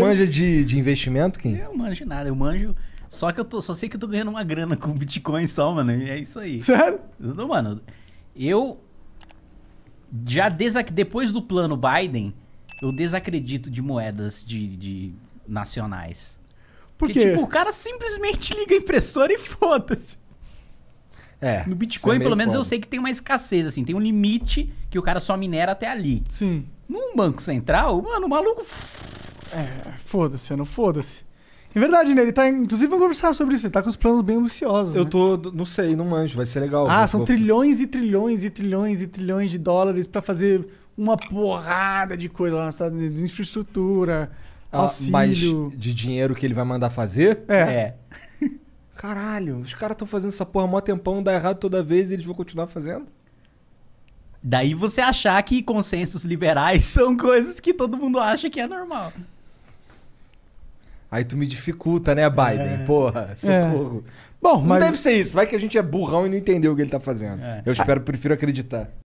Manja de, de investimento, Kim? Eu manjo de nada, eu manjo. Só que eu tô, só sei que eu tô ganhando uma grana com Bitcoin só, mano. E é isso aí. Sério? mano, eu já desac... depois do plano Biden, eu desacredito de moedas de, de nacionais. Por Porque, tipo, o cara simplesmente liga a impressora e foda-se. É. No é Bitcoin, é pelo menos, foda. eu sei que tem uma escassez, assim, tem um limite que o cara só minera até ali. Sim. Num banco central, mano, o maluco é, foda-se, não foda-se. É verdade, né? Ele tá. Inclusive, vamos conversar sobre isso. Ele tá com os planos bem ambiciosos. Eu né? tô. Não sei, não manjo. Vai ser legal. Ah, são vou... trilhões e trilhões e trilhões e trilhões de dólares para fazer uma porrada de coisa lá nos Estados Unidos. Infraestrutura, ah, auxílio. Mas de dinheiro que ele vai mandar fazer? É. é. Caralho, os caras estão fazendo essa porra mó tempão, dá errado toda vez e eles vão continuar fazendo? Daí você achar que consensos liberais são coisas que todo mundo acha que é normal. Aí tu me dificulta, né, Biden? É. Porra, é. socorro. É. Bom, mas... Não deve ser isso. Vai que a gente é burrão e não entendeu o que ele tá fazendo. É. Eu espero, prefiro acreditar.